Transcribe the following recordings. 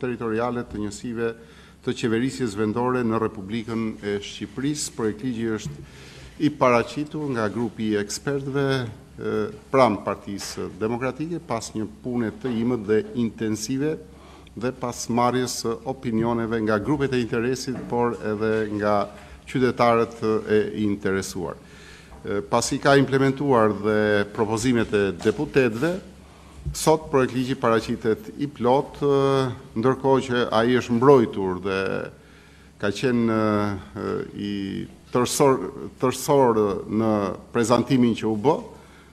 teritoriale të njësive të qeverisjes vendore në Republikën e Shqipëris. Projekt ligji është i paracitu nga grupi ekspertve pram partisë demokratike pas një punet të imët dhe intensive dhe pas marjes opinioneve nga grupet e interesit, por edhe nga qytetarët e interesuar. Pas i ka implementuar dhe propozimet e deputetve, Sot projekt ligji paracitet i plot, ndërko që a i është mbrojtur dhe ka qenë i tërsorë në prezentimin që u bë,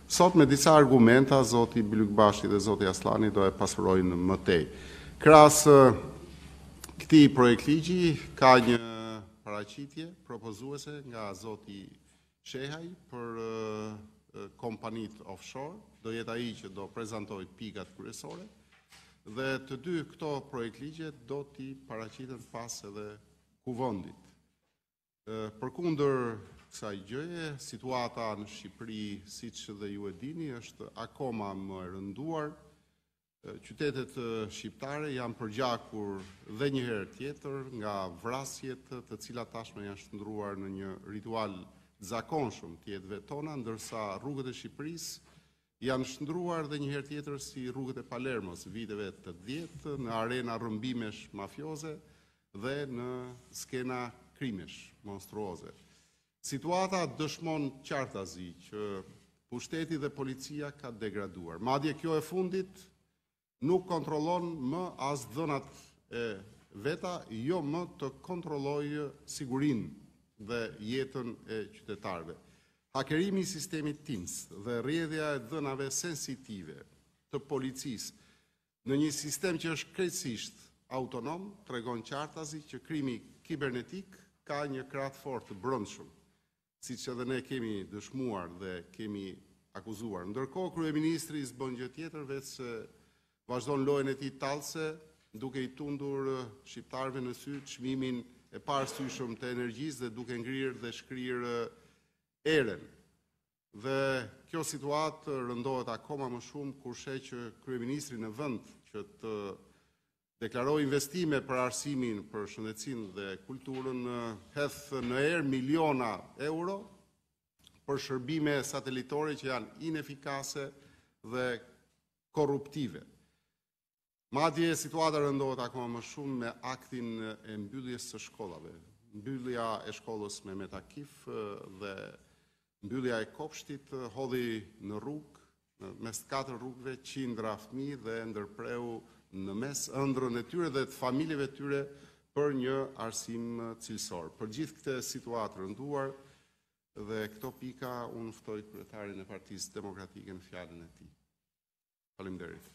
sot me disa argumenta, Zoti Bilukbashti dhe Zoti Aslani do e pasurojnë mëtej. Krasë këti projekt ligji ka një paracitje propozuese nga Zoti Shehaj për kompanit offshore, do jetë aji që do prezentoj pikat kërësore, dhe të dy këto projekt ligje do t'i paracitën pas edhe kuvëndit. Për kunder kësa i gjëje, situata në Shqipëri, si që dhe ju e dini, është akoma më rënduar. Qytetet shqiptare janë përgjakur dhe njëherë tjetër nga vrasjet të cilat tashme janë shëndruar në një ritual zakonshëm tjetëve tona, ndërsa rrugët e Shqipërisë janë shëndruar dhe njëherë tjetër si rrugët e Palermos, viteve të djetë, në arena rëmbimesh mafioze dhe në skena krimesh monstruoze. Situata dëshmon qartazi që pushteti dhe policia ka degraduar. Madje kjo e fundit nuk kontrolon më as dhënat e veta, jo më të kontrolojë sigurin dhe jetën e qytetarve. Hakerimi i sistemit TIMS dhe rrjedhja e dhënave sensitive të policisë në një sistem që është krejtësisht autonom, tregon qartazi që krimi kibernetik ka një kratë fort të brëndshumë, si që dhe ne kemi dëshmuar dhe kemi akuzuar. Ndërko, Krye Ministri i zbën gjë tjetër, vetë se vazhdo në lojën e ti talëse duke i tundur shqiptarve në sy, qmimin e parë të energjisë dhe duke ngrirë dhe shkrirë erën. Dhe kjo situatë rëndohet akoma më shumë kur shej që kryeministri në vend që të deklaroj investime për arsimin, për shëndecin dhe kulturën, heth në erë miliona euro për shërbime satelitore që janë inefikase dhe korruptive. Madje situata rëndohet akoma më shumë me aktin e mbylljes së shkollave, mbyllja e shkollës me Metakif dhe mbyllja e kopshtit eh, hodhi në në mes të katër rrugëve, qindra fmi dhe ndërpreu në mes ëndrën e tyre dhe të familjeve tyre për një arsim eh, cilësor. Për gjithë këtë situatë rënduar dhe këto pika, unë ftoj kryetarin e Partisë Demokratike në fjalën e tij. Faleminderit.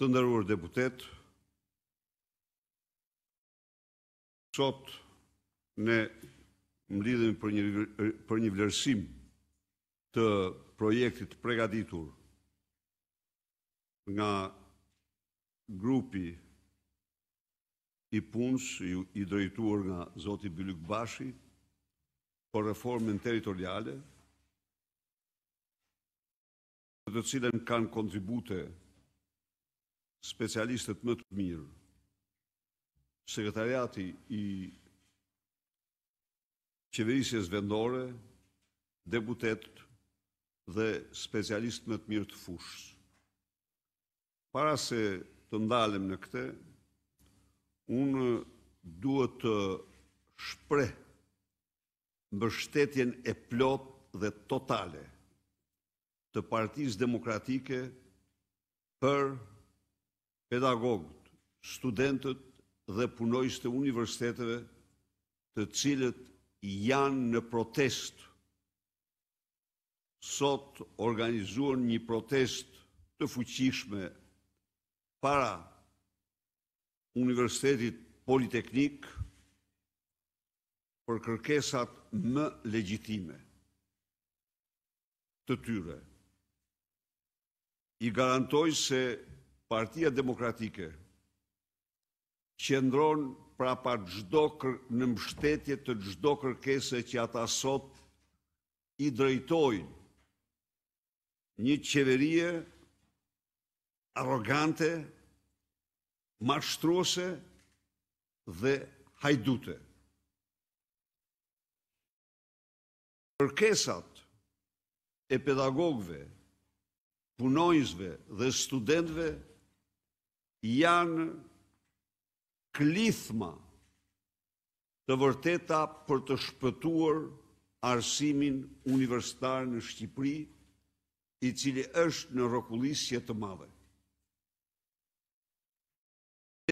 Të ndërruar, deputet, sot ne mblidhëm për një vlerësim të projektit pregaditur nga grupi i punës i drejtuar nga Zoti Bilyk Bashi për reformën territoriale të cilën kanë kontribute specialistët më të mirë, sekretariati i qeverisjes vendore, deputetët dhe specialistët më të mirë të fushës. Para se të ndalem në këte, unë duhet të shpre mbështetjen e plot dhe totale të partiz demokratike për pedagogët, studentët dhe punojës të universitetetve të cilët janë në protest. Sot organizuan një protest të fuqishme para Universitetit Politeknik për kërkesat më legjitime të tyre. I garantoj se partia demokratike qëndron pra pa gjdo në mështetje të gjdo kërkese që ata sot i drejtojnë një qeverie arogante, mashtruose dhe hajdute. Kërkesat e pedagogve, punojnësve dhe studentve janë klithma të vërteta për të shpëtuar arsimin universitar në Shqipëri, i cili është në rokullisje të madhe.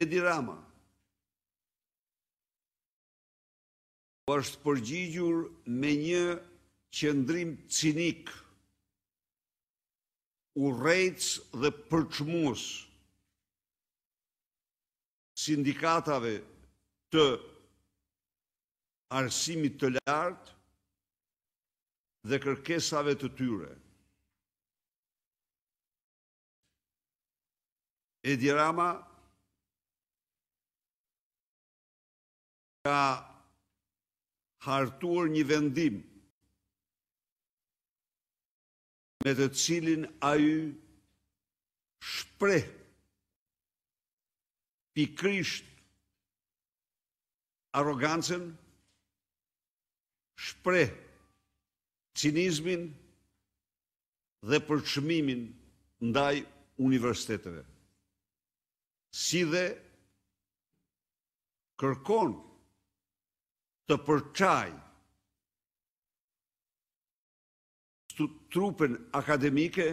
Edi Rama, po është përgjigjur me një qëndrim cinik, u rejtës dhe përqmusë, sindikatave të arsimit të lartë dhe kërkesave të tyre. Edi Rama ka hartuar një vendim me të cilin a ju shprejt pikrisht arogancën, shpre cinizmin dhe përqëmimin ndaj universiteteve. Si dhe kërkon të përçaj trupën akademike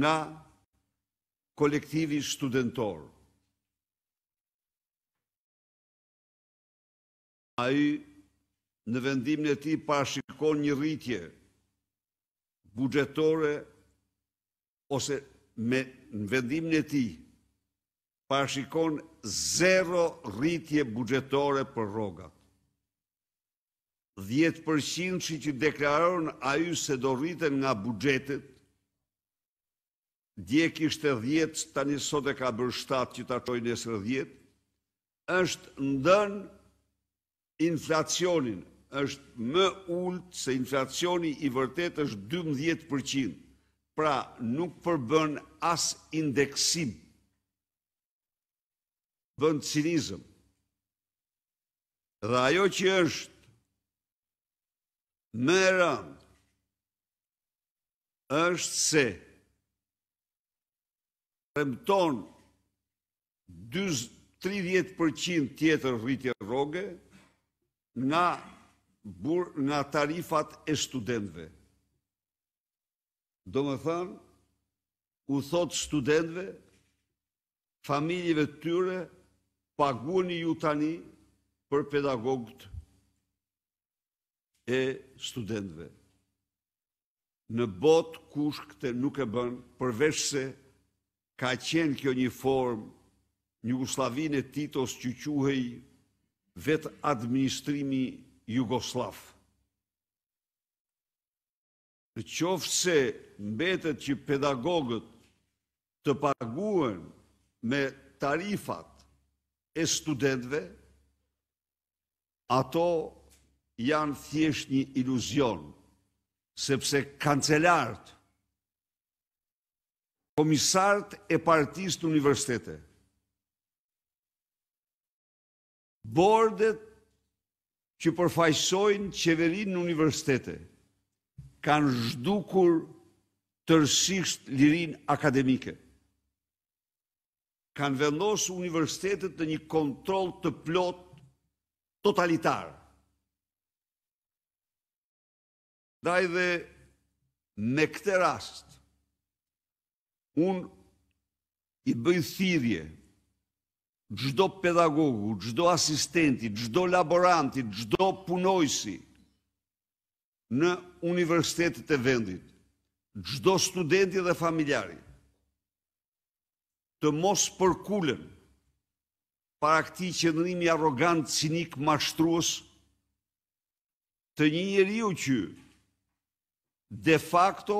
nga kolektivi studentorë. a i në vendimin e ti pashikon një rritje bugjetore ose me, në vendimin e ti pashikon zero rritje bugjetore për rogat. 10% që që deklaron a ju se do rriten nga bugjetet, djek ishte 10, tani sot e ka bërë 7 që ta qoj nesër 10, është ndën inflacionin është më ullët se inflacioni i vërtet është 12%. Pra nuk përbën as indeksim, bën cinizëm. Dhe ajo që është më rëndë, është se premton 30% tjetër rritje roge, nga, bur, nga tarifat e studentve. Do më thënë, u thot studentve, familjive tyre, paguni ju tani për pedagogët e studentve. Në bot kush këte nuk e bën, përveshë se ka qenë kjo një formë, një uslavin e Titos që quhej vetë administrimi Jugoslav. Për qofë se mbetet që pedagogët të paguen me tarifat e studentve, ato janë thjesht një iluzion, sepse kancelartë, komisartë e partisë të universitetet, bordet që përfajsojnë qeverin në universitete, kanë zhdukur tërsisht lirin akademike. Kanë vendosë universitetet në një kontrol të plot totalitar. Daj dhe me këte rast, unë i bëjë thirje, gjdo pedagogu, gjdo asistenti, gjdo laboranti, gjdo punojsi në universitetet e vendit, gjdo studenti dhe familjari, të mos përkullën para që në arrogant, cinik, mashtruos, të një njëri u që de facto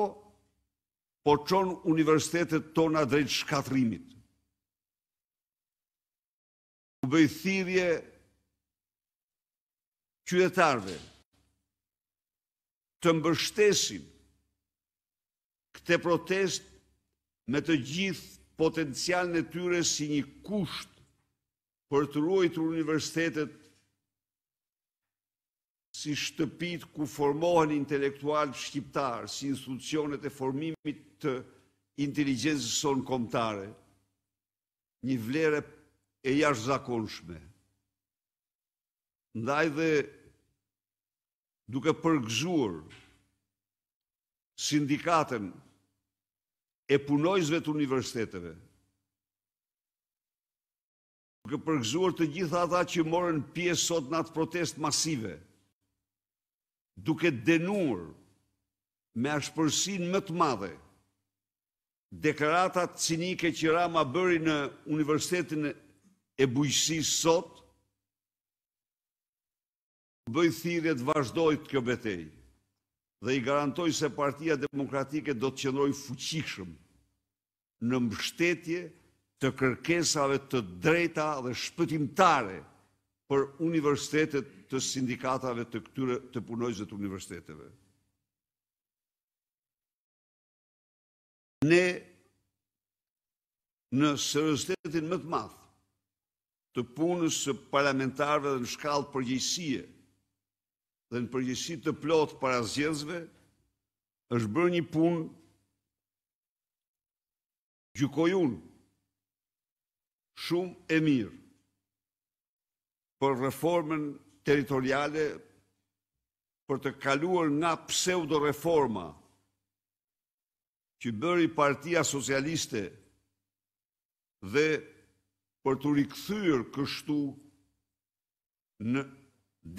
poqon universitetet tona drejt shkatrimit bëj thirje qyetarve të mbështesin këte protest me të gjithë potencial në tyre si një kusht për të ruajtur universitetet si shtëpit ku formohen intelektual shqiptar, si institucionet e formimit të inteligencës sonë komtare, një vlerë e jash zakonshme. Ndaj dhe duke përgëzuar sindikaten e punojzve të universiteteve, duke përgëzuar të gjitha ata që morën pjesë sot në atë protest masive, duke denur me ashpërsin më të madhe të cinike që Rama bëri në universitetin e e bujësi sot, bëjë thirët të vazhdojtë kjo betej, dhe i garantoj se partia demokratike do të qenroj fuqishëm në mbështetje të kërkesave të drejta dhe shpëtimtare për universitetet të sindikatave të këtyre të punojzët të universiteteve. Ne në sërëzitetin më të mathë të punës së parlamentarve dhe në shkallë përgjësie dhe në përgjësie të plotë para zjezve, është bërë një punë gjukoj shumë e mirë për reformën teritoriale për të kaluar nga pseudo reforma që bëri partia socialiste dhe për të rikëthyrë kështu në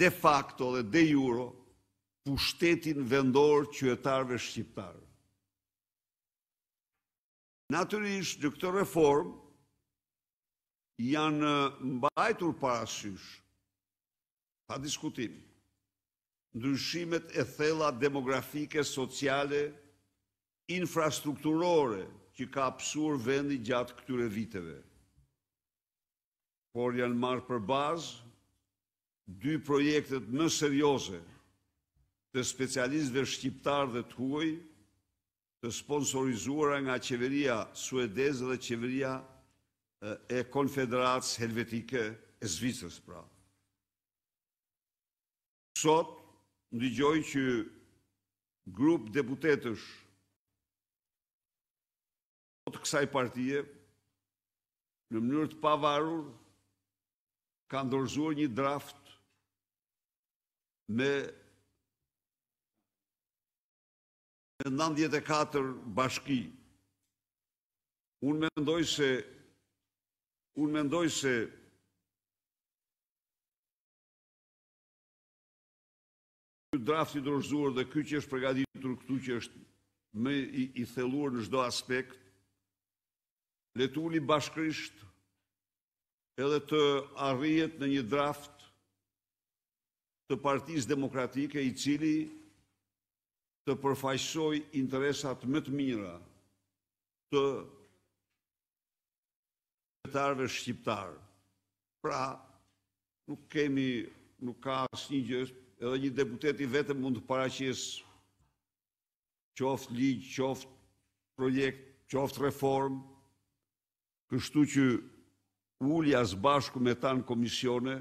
de facto dhe de juro pushtetin vendorë qëtarve shqiptarë. Naturisht, në këtë reform janë mbajtur parasysh, pa diskutim, ndryshimet e thella demografike, sociale, infrastrukturore që ka apsur vendi gjatë këtyre viteve por janë marë për bazë dy projektet më serioze të specialistëve shqiptar dhe të huaj të sponsorizuara nga qeveria suedezë dhe qeveria e konfederatës helvetike e Zvicës pra. Sot, ndigjoj që grup deputetësh të kësaj partije në mënyrë të pavarur ka ndorëzuar një draft me 94 bashki. Unë me ndoj se unë me ndoj se kjo drafti dorëzuar dhe kjo që është pregaditur këtu që është me i theluar në shdo aspekt letulli bashkërisht edhe të arrijet në një draft të partijës demokratike i cili të përfajsoj interesat më të mira të qytetarëve shqiptarë. Pra, nuk kemi, nuk ka asë një gjës, edhe një deputeti vetëm mund të paraqis qoftë ligj, qoftë projekt, qoftë reform, kështu që ullë jasë bashku me ta në komisione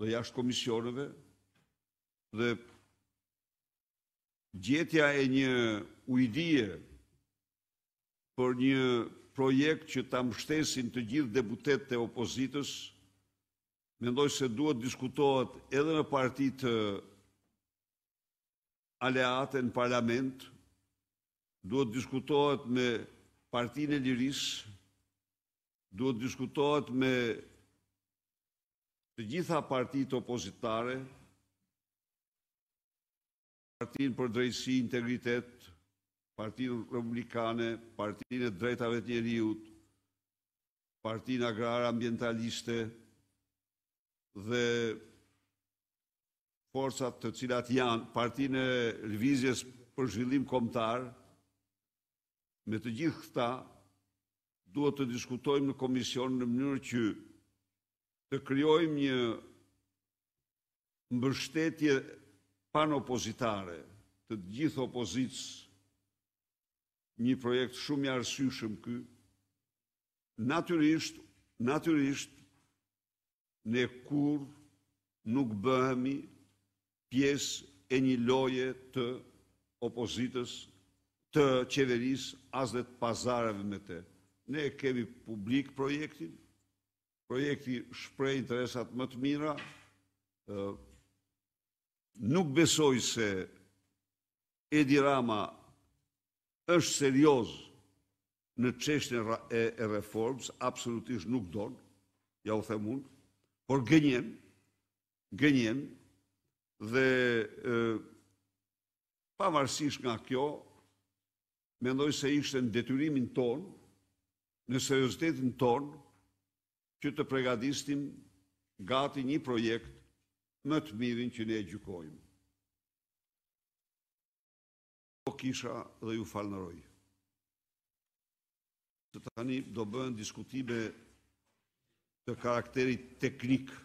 dhe jashtë komisioneve dhe gjetja e një ujdije për një projekt që ta mështesin të gjithë debutet të opozitës, mendoj se duhet diskutohet edhe në partit aleate në parlament, duhet diskutohet me partin e lirisë, duhet diskutohet me të gjitha partit opozitare, partin për drejtësi, integritet, partin republikane, partin e drejtave të njeriut, partin agrarë ambientaliste dhe forcat të cilat janë, partin e lëvizjes për zhvillim komtar, me të gjithë këta, duhet të diskutojmë në komision në mënyrë që të kryojmë një mbështetje panopozitare të gjithë opozitës një projekt shumë i arsyshëm ky, naturisht, naturisht, ne kur nuk bëhemi pjesë e një loje të opozitës, të qeveris, as dhe të pazareve me të ne kemi publik projektin, projekti shprej interesat më të mira, nuk besoj se Edi Rama është serioz në qeshtën e reformës, absolutisht nuk donë, ja u them unë, por gënjen, gënjen, dhe pavarësisht nga kjo, mendoj se ishte në detyrimin tonë, në seriositetin tonë që të pregadistim gati një projekt më të mirin që ne gjykojmë. Po kisha dhe ju falënëroj. Të tani do bëhen diskutime të karakterit teknikë